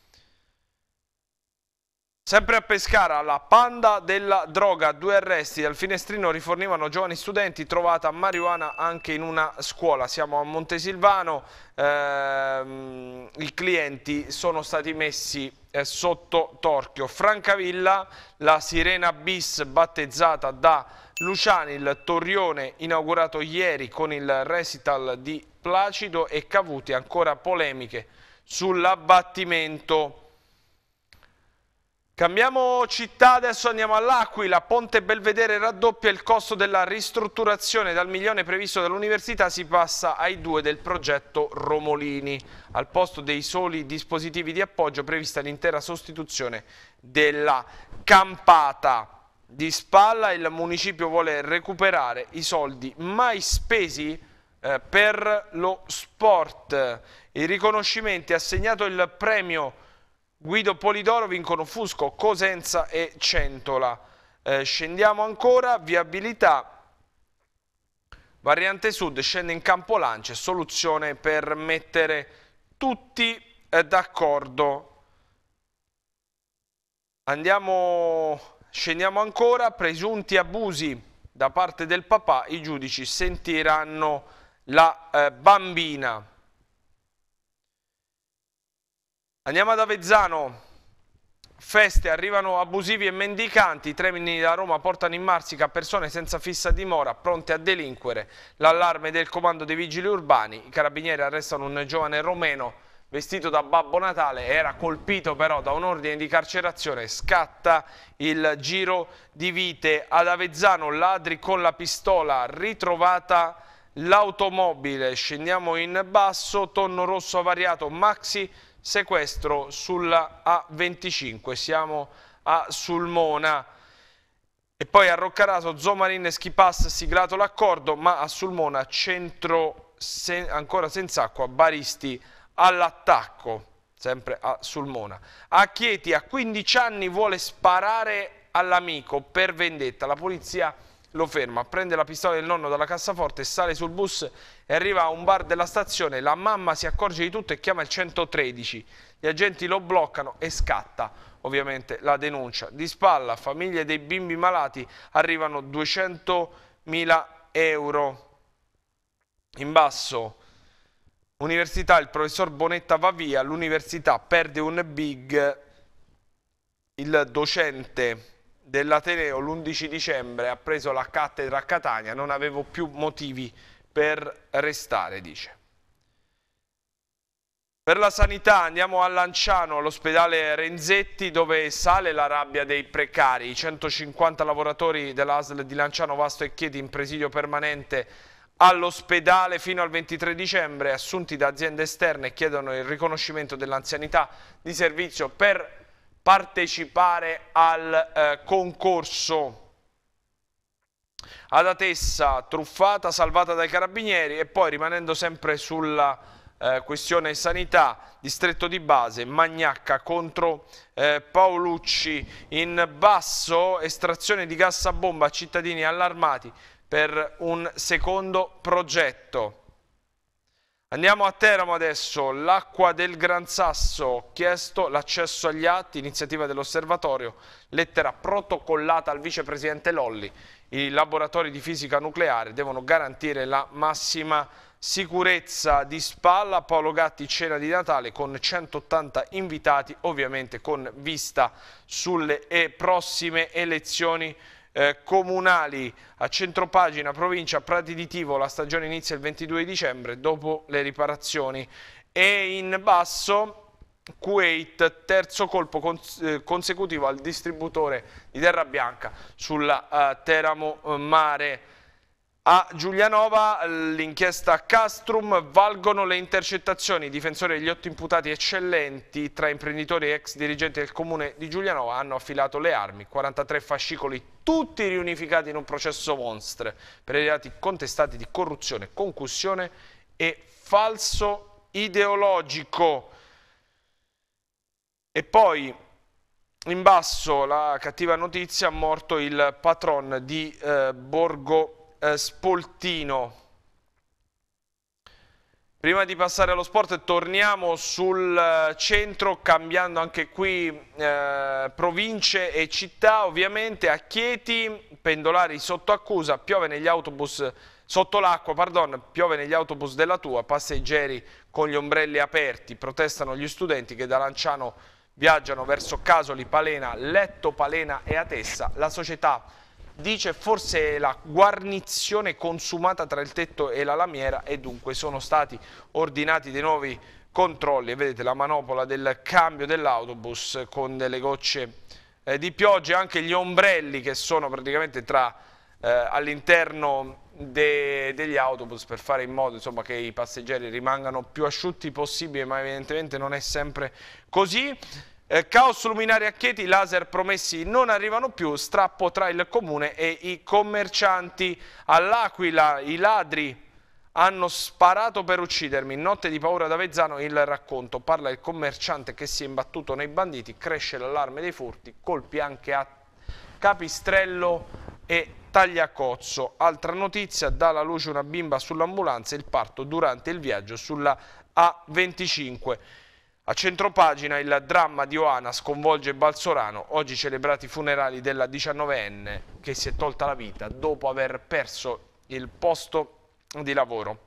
Sempre a Pescara, la panda della droga, due arresti dal finestrino rifornivano giovani studenti, trovata marijuana anche in una scuola. Siamo a Montesilvano, ehm, i clienti sono stati messi eh, sotto torchio. Francavilla, la sirena bis battezzata da Luciani, il torrione inaugurato ieri con il recital di Placido e Cavuti, ancora polemiche sull'abbattimento. Cambiamo città, adesso andiamo all'Aquila, Ponte Belvedere raddoppia il costo della ristrutturazione, dal milione previsto dall'università si passa ai due del progetto Romolini, al posto dei soli dispositivi di appoggio prevista l'intera sostituzione della campata. Di spalla il municipio vuole recuperare i soldi mai spesi eh, per lo sport. I riconoscimenti ha assegnato il premio Guido Polidoro vincono Fusco, Cosenza e Centola. Eh, scendiamo ancora, viabilità. Variante Sud scende in campo lance, soluzione per mettere tutti eh, d'accordo. Andiamo, scendiamo ancora, presunti abusi da parte del papà, i giudici sentiranno la eh, bambina. Andiamo ad Avezzano, feste, arrivano abusivi e mendicanti, i tremini da Roma portano in Marsica persone senza fissa dimora, pronte a delinquere, l'allarme del comando dei vigili urbani, i carabinieri arrestano un giovane romeno vestito da Babbo Natale, era colpito però da un ordine di carcerazione, scatta il giro di vite ad Avezzano, ladri con la pistola, ritrovata l'automobile, scendiamo in basso, tonno rosso avariato, maxi sequestro sulla A25. Siamo a Sulmona. E poi a Roccaraso, Zomarin e Schipass siglato l'accordo, ma a Sulmona centro sen ancora senza acqua, Baristi all'attacco, sempre a Sulmona. A Chieti a 15 anni vuole sparare all'amico per vendetta. La polizia lo ferma, prende la pistola del nonno dalla cassaforte, sale sul bus e arriva a un bar della stazione. La mamma si accorge di tutto e chiama il 113. Gli agenti lo bloccano e scatta ovviamente la denuncia. Di spalla, famiglie dei bimbi malati, arrivano 200.000 euro. In basso, università, il professor Bonetta va via, l'università perde un big, il docente dell'Ateneo l'11 dicembre ha preso la cattedra a Catania, non avevo più motivi per restare, dice. Per la sanità andiamo a Lanciano, all'ospedale Renzetti, dove sale la rabbia dei precari. I 150 lavoratori dell'ASL di Lanciano, Vasto e Chieti in presidio permanente all'ospedale fino al 23 dicembre, assunti da aziende esterne, chiedono il riconoscimento dell'anzianità di servizio per partecipare al eh, concorso. Adatessa truffata, salvata dai carabinieri e poi rimanendo sempre sulla eh, questione sanità, distretto di base, Magnacca contro eh, Paolucci in basso, estrazione di gas a bomba, cittadini allarmati per un secondo progetto. Andiamo a Teramo adesso, l'acqua del Gran Sasso, chiesto l'accesso agli atti, iniziativa dell'osservatorio, lettera protocollata al vicepresidente Lolli. I laboratori di fisica nucleare devono garantire la massima sicurezza di spalla, Paolo Gatti cena di Natale con 180 invitati, ovviamente con vista sulle prossime elezioni eh, comunali a Centropagina, provincia Prati di Tivo, la stagione inizia il 22 dicembre dopo le riparazioni e in basso Kuwait, terzo colpo cons eh, consecutivo al distributore di Terra Bianca sulla uh, Teramo eh, Mare. A Giulianova l'inchiesta Castrum valgono le intercettazioni, i difensori degli otto imputati eccellenti tra imprenditori e ex dirigenti del comune di Giulianova hanno affilato le armi, 43 fascicoli tutti riunificati in un processo monstre per i reati contestati di corruzione, concussione e falso ideologico. E poi in basso la cattiva notizia, morto il patron di eh, Borgo eh, Spoltino. Prima di passare allo sport torniamo sul eh, centro cambiando anche qui eh, province e città ovviamente a Chieti, pendolari sotto accusa, piove negli autobus sotto l'acqua, pardon, piove negli autobus della tua, passeggeri con gli ombrelli aperti, protestano gli studenti che da Lanciano viaggiano verso Casoli, Palena, Letto Palena e Atessa, la società dice forse la guarnizione consumata tra il tetto e la lamiera e dunque sono stati ordinati dei nuovi controlli, vedete la manopola del cambio dell'autobus con delle gocce eh, di pioggia, anche gli ombrelli che sono praticamente tra eh, all'interno de degli autobus per fare in modo insomma, che i passeggeri rimangano più asciutti possibile, ma evidentemente non è sempre così. Eh, caos luminari a Chieti, laser promessi non arrivano più, strappo tra il comune e i commercianti. All'Aquila i ladri hanno sparato per uccidermi. Notte di paura ad Avezzano il racconto. Parla il commerciante che si è imbattuto nei banditi, cresce l'allarme dei furti, colpi anche a Capistrello e Tagliacozzo. Altra notizia, dà la luce una bimba sull'ambulanza, il parto durante il viaggio sulla A25. A centropagina il dramma di Oana sconvolge Balsorano, oggi celebrati i funerali della 19enne che si è tolta la vita dopo aver perso il posto di lavoro.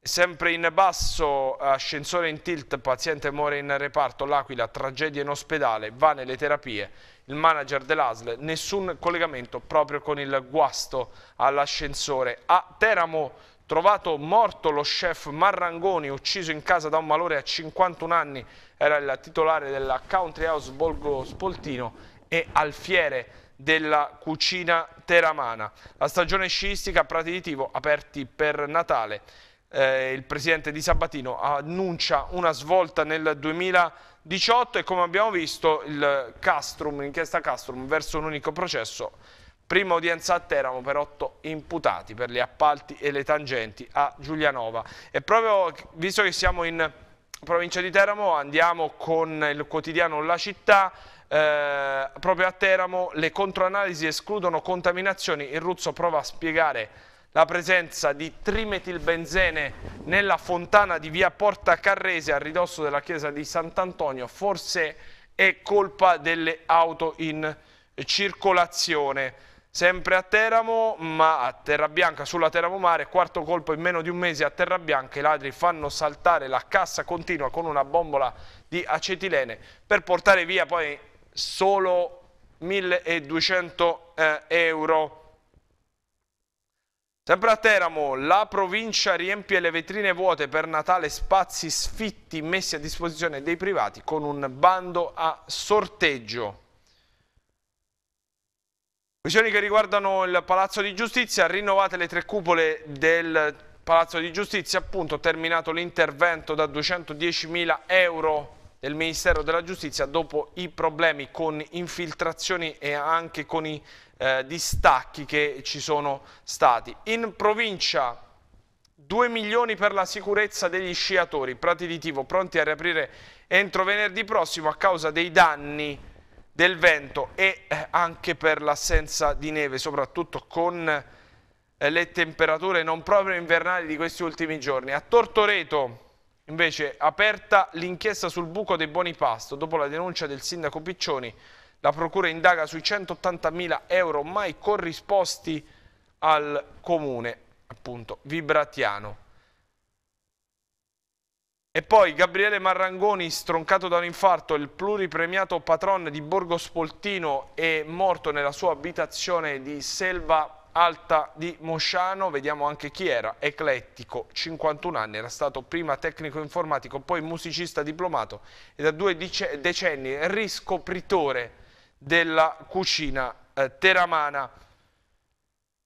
Sempre in basso, ascensore in tilt, paziente muore in reparto, l'Aquila, tragedia in ospedale, va nelle terapie, il manager dell'ASL, nessun collegamento proprio con il guasto all'ascensore. A Teramo Trovato morto lo chef Marrangoni, ucciso in casa da un malore a 51 anni, era il titolare della Country House Volgo Spoltino e alfiere della cucina teramana. La stagione sciistica a Prati di Tivo aperti per Natale. Eh, il presidente di Sabatino annuncia una svolta nel 2018 e come abbiamo visto il Castrum, l'inchiesta Castrum verso un unico processo Prima udienza a Teramo per otto imputati per gli appalti e le tangenti a Giulianova. E proprio visto che siamo in provincia di Teramo andiamo con il quotidiano La Città. Eh, proprio a Teramo le controanalisi escludono contaminazioni. Il Ruzzo prova a spiegare la presenza di trimetilbenzene nella fontana di via Porta Carrese a ridosso della chiesa di Sant'Antonio. Forse è colpa delle auto in circolazione sempre a Teramo, ma a Terra Bianca, sulla Teramo Mare, quarto colpo in meno di un mese a Terra Bianca, i ladri fanno saltare la cassa continua con una bombola di acetilene per portare via poi solo 1200 eh, euro. Sempre a Teramo, la provincia riempie le vetrine vuote per Natale spazi sfitti messi a disposizione dei privati con un bando a sorteggio. Questioni che riguardano il Palazzo di Giustizia, rinnovate le tre cupole del Palazzo di Giustizia, appunto terminato l'intervento da 210.000 euro del Ministero della Giustizia dopo i problemi con infiltrazioni e anche con i eh, distacchi che ci sono stati. In provincia 2 milioni per la sicurezza degli sciatori, Prati di Tivo pronti a riaprire entro venerdì prossimo a causa dei danni del vento e eh, anche per l'assenza di neve, soprattutto con eh, le temperature non proprio invernali di questi ultimi giorni. A Tortoreto invece aperta l'inchiesta sul buco dei buoni pasto. Dopo la denuncia del sindaco Piccioni, la procura indaga sui 180.000 euro mai corrisposti al comune, appunto, vibratiano. E poi Gabriele Marrangoni, stroncato da un infarto, il pluripremiato patron di Borgo Spoltino, è morto nella sua abitazione di Selva Alta di Mosciano. Vediamo anche chi era. Eclettico, 51 anni, era stato prima tecnico informatico, poi musicista diplomato e da due decenni riscopritore della cucina eh, teramana.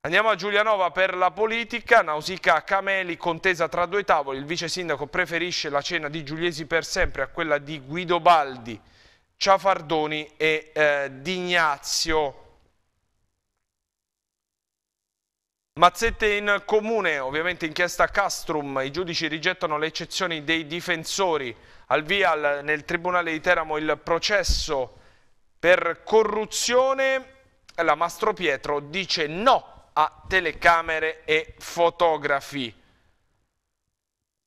Andiamo a Giulianova per la politica, Nausica Cameli, contesa tra due tavoli, il vice sindaco preferisce la cena di Giuliesi per sempre a quella di Guido Baldi, Ciafardoni e eh, D'Ignazio. Mazzette in comune, ovviamente inchiesta Castrum, i giudici rigettano le eccezioni dei difensori, al via nel Tribunale di Teramo il processo per corruzione, la Mastro Pietro dice no a telecamere e fotografi.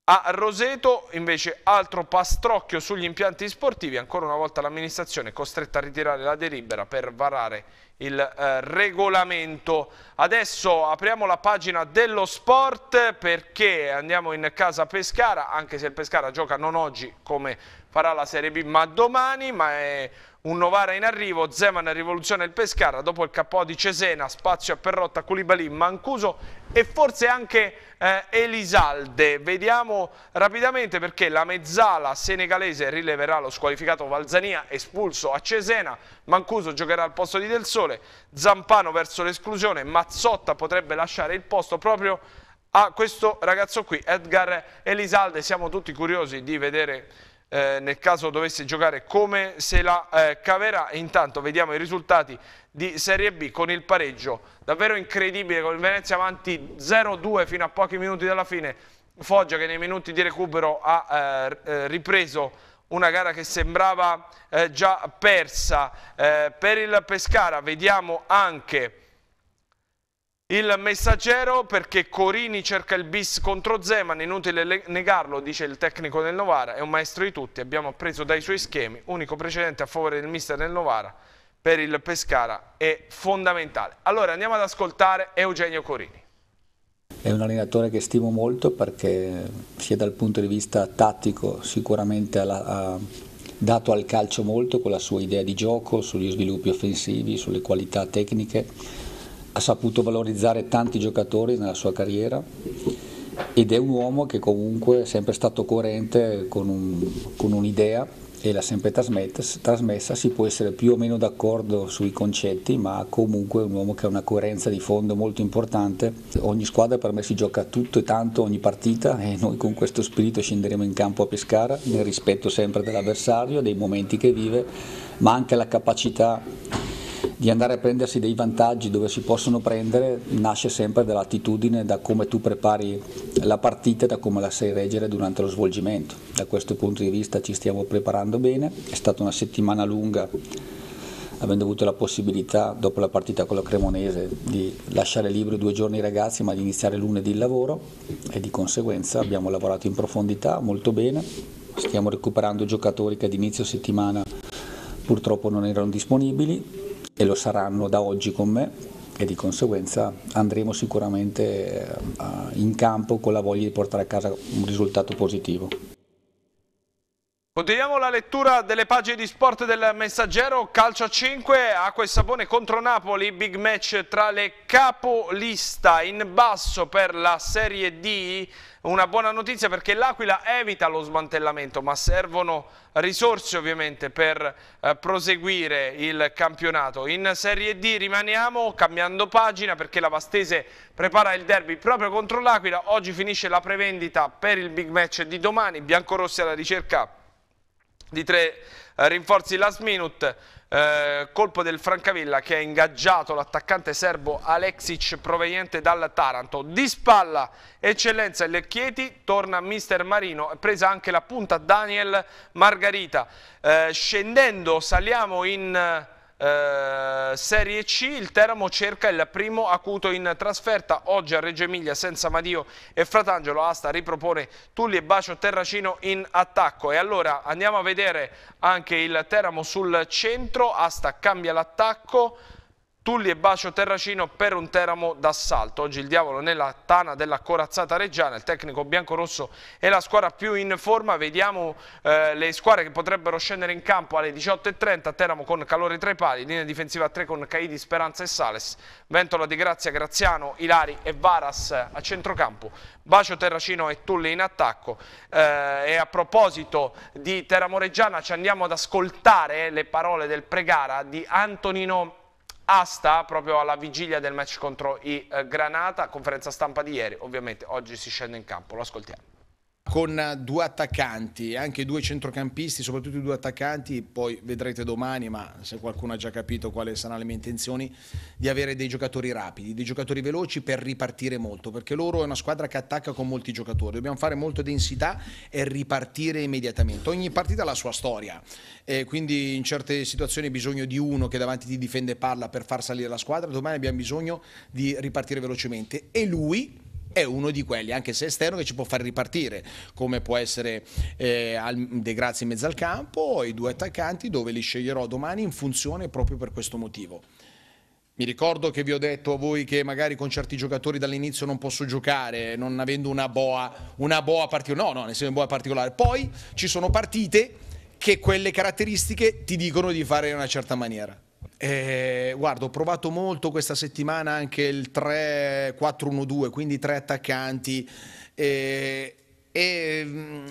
A Roseto invece altro pastrocchio sugli impianti sportivi, ancora una volta l'amministrazione è costretta a ritirare la delibera per varare il eh, regolamento. Adesso apriamo la pagina dello sport perché andiamo in casa Pescara, anche se il Pescara gioca non oggi come farà la Serie B, ma domani, ma è un Novara in arrivo, Zeman rivoluzione il Pescara, dopo il capo di Cesena, spazio a Perrotta, Culibalì, Mancuso e forse anche eh, Elisalde. Vediamo rapidamente perché la mezzala senegalese rileverà lo squalificato Valzania espulso a Cesena, Mancuso giocherà al posto di Del Sole, Zampano verso l'esclusione, Mazzotta potrebbe lasciare il posto proprio a questo ragazzo qui, Edgar Elisalde. Siamo tutti curiosi di vedere eh, nel caso dovesse giocare come se la eh, caverà. Intanto vediamo i risultati di Serie B con il pareggio davvero incredibile con il Venezia avanti 0-2 fino a pochi minuti dalla fine. Foggia che nei minuti di recupero ha eh, eh ripreso una gara che sembrava eh, già persa eh, per il Pescara. Vediamo anche il messaggero perché Corini cerca il bis contro Zeman, inutile negarlo, dice il tecnico del Novara, è un maestro di tutti, abbiamo appreso dai suoi schemi, unico precedente a favore del mister del Novara per il Pescara è fondamentale. Allora andiamo ad ascoltare Eugenio Corini.
È un allenatore che stimo molto perché sia dal punto di vista tattico sicuramente ha dato al calcio molto con la sua idea di gioco, sugli sviluppi offensivi, sulle qualità tecniche, ha saputo valorizzare tanti giocatori nella sua carriera ed è un uomo che comunque è sempre stato coerente con, un, con un'idea e l'ha sempre trasmessa, si può essere più o meno d'accordo sui concetti, ma comunque è un uomo che ha una coerenza di fondo molto importante. Ogni squadra per me si gioca tutto e tanto ogni partita e noi con questo spirito scenderemo in campo a Pescara, nel rispetto sempre dell'avversario, dei momenti che vive, ma anche la capacità di andare a prendersi dei vantaggi dove si possono prendere nasce sempre dall'attitudine, da come tu prepari la partita, da come la sai reggere durante lo svolgimento. Da questo punto di vista ci stiamo preparando bene, è stata una settimana lunga avendo avuto la possibilità dopo la partita con la Cremonese di lasciare liberi due giorni i ragazzi ma di iniziare lunedì il lavoro e di conseguenza abbiamo lavorato in profondità molto bene, stiamo recuperando giocatori che ad inizio settimana purtroppo non erano disponibili, e lo saranno da oggi con me e di conseguenza andremo sicuramente eh, in campo con la voglia di portare a casa un risultato positivo.
Continuiamo la lettura delle pagine di sport del messaggero, calcio a 5, Acqua e Sapone contro Napoli, big match tra le capolista in basso per la Serie D, una buona notizia perché l'Aquila evita lo smantellamento ma servono risorse ovviamente per eh, proseguire il campionato. In Serie D rimaniamo cambiando pagina perché la Vastese prepara il derby proprio contro l'Aquila, oggi finisce la prevendita per il big match di domani, biancorossi alla ricerca di tre eh, rinforzi last minute. Eh, colpo del Francavilla che ha ingaggiato l'attaccante serbo Alexic proveniente dal Taranto. Di spalla, eccellenza Lecchieti, torna mister Marino, è presa anche la punta Daniel Margarita. Eh, scendendo saliamo in eh, serie C, il Teramo cerca il primo acuto in trasferta, oggi a Reggio Emilia senza Madio e Fratangelo, Asta ripropone Tulli e Bacio Terracino in attacco e allora andiamo a vedere anche il Teramo sul centro, Asta cambia l'attacco, Tulli e Bacio Terracino per un Teramo d'assalto. Oggi il diavolo nella tana della corazzata reggiana, il tecnico biancorosso è la squadra più in forma. Vediamo eh, le squadre che potrebbero scendere in campo alle 18.30. Teramo con Calore tra i pali, linea difensiva a 3 con Caidi, Speranza e Sales. Ventola di Grazia, Graziano, Ilari e Varas a centrocampo. Bacio Terracino e Tulli in attacco. Eh, e a proposito di Teramo Reggiana ci andiamo ad ascoltare le parole del pregara di Antonino asta proprio alla vigilia del match contro i eh, Granata, conferenza stampa di ieri, ovviamente oggi si scende in campo, lo ascoltiamo
con due attaccanti, anche due centrocampisti, soprattutto due attaccanti, poi vedrete domani, ma se qualcuno ha già capito quali saranno le mie intenzioni, di avere dei giocatori rapidi, dei giocatori veloci per ripartire molto, perché loro è una squadra che attacca con molti giocatori, dobbiamo fare molto densità e ripartire immediatamente. Ogni partita ha la sua storia, e quindi in certe situazioni hai bisogno di uno che davanti ti difende e parla per far salire la squadra, domani abbiamo bisogno di ripartire velocemente e lui è uno di quelli, anche se esterno, che ci può far ripartire, come può essere eh, De Grazia in mezzo al campo o i due attaccanti dove li sceglierò domani in funzione proprio per questo motivo. Mi ricordo che vi ho detto a voi che magari con certi giocatori dall'inizio non posso giocare, non avendo una boa, una boa particolare, no, no, nessuna boa particolare. Poi ci sono partite che quelle caratteristiche ti dicono di fare in una certa maniera. Eh, guarda, ho provato molto questa settimana anche il 3-4-1-2, quindi tre attaccanti. Eh, e mm,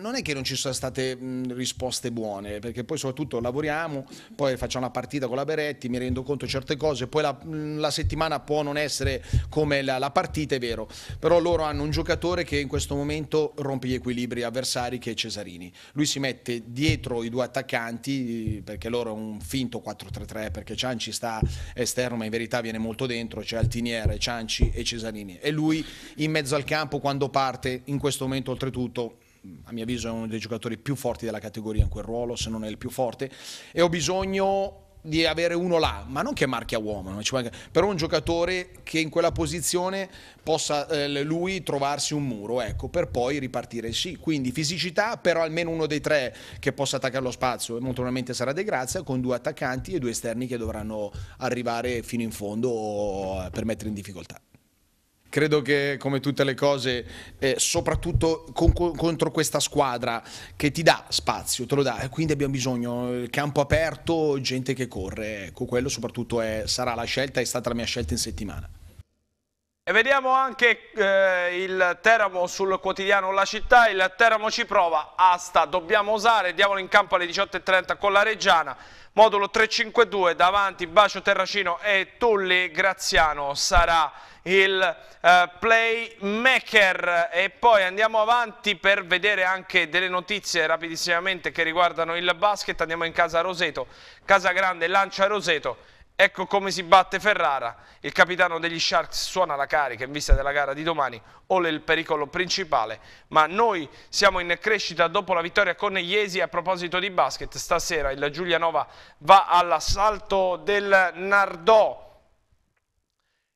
non è che non ci sono state mm, risposte buone, perché poi soprattutto lavoriamo, poi facciamo una partita con la Beretti, mi rendo conto di certe cose, poi la, mm, la settimana può non essere come la, la, partita, è vero, però loro hanno un giocatore che in questo momento rompe gli equilibri avversari che è Cesarini. Lui si mette dietro i due attaccanti, perché loro è un finto 4-3-3, perché Cianci sta esterno, ma in verità viene molto dentro, c'è cioè Altiniere, Cianci e Cesarini. E lui in mezzo al campo quando parte in questo momento Benevento oltretutto a mio avviso è uno dei giocatori più forti della categoria in quel ruolo, se non è il più forte, e ho bisogno di avere uno là, ma non che marchia uomo, no? però un giocatore che in quella posizione possa eh, lui trovarsi un muro, ecco, per poi ripartire sì. Quindi fisicità, però almeno uno dei tre che possa attaccare lo spazio, e molto probabilmente sarà De Grazia, con due attaccanti e due esterni che dovranno arrivare fino in fondo eh, per mettere in difficoltà credo che come tutte le cose, eh, soprattutto con, con, contro questa squadra che ti dà spazio, te lo dà, quindi abbiamo bisogno del eh, campo aperto, gente che corre, ecco quello soprattutto è, sarà la scelta, è stata la mia scelta in settimana.
E vediamo anche eh, il Teramo sul quotidiano La Città, il Teramo ci prova, asta, dobbiamo usare, diavolo in campo alle 18.30 con la Reggiana, modulo 352 davanti Bacio Terracino e Tulli Graziano sarà il eh, playmaker e poi andiamo avanti per vedere anche delle notizie rapidissimamente che riguardano il basket, andiamo in casa Roseto, Casa Grande lancia Roseto Ecco come si batte Ferrara, il capitano degli Sharks suona la carica in vista della gara di domani, Ole il pericolo principale, ma noi siamo in crescita dopo la vittoria con Iesi a proposito di basket, stasera il Giulianova va all'assalto del Nardò.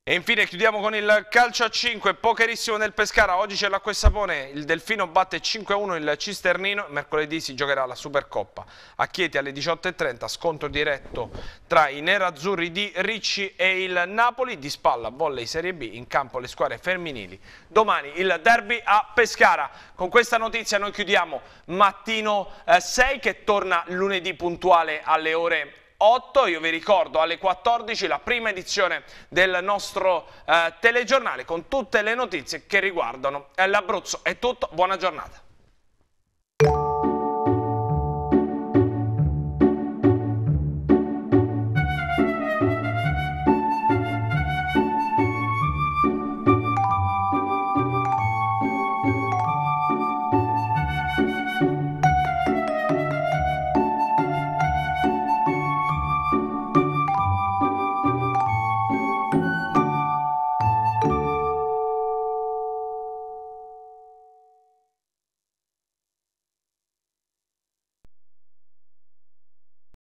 E infine chiudiamo con il calcio a 5, pocherissimo nel Pescara, oggi c'è l'acqua e sapone, il Delfino batte 5-1 il Cisternino, mercoledì si giocherà la Supercoppa a Chieti alle 18.30, scontro diretto tra i nerazzurri di Ricci e il Napoli, di spalla volle in Serie B, in campo le squadre femminili, domani il derby a Pescara. Con questa notizia noi chiudiamo mattino 6 eh, che torna lunedì puntuale alle ore 8. 8, io vi ricordo alle 14 la prima edizione del nostro eh, telegiornale con tutte le notizie che riguardano eh, l'Abruzzo. È tutto, buona giornata.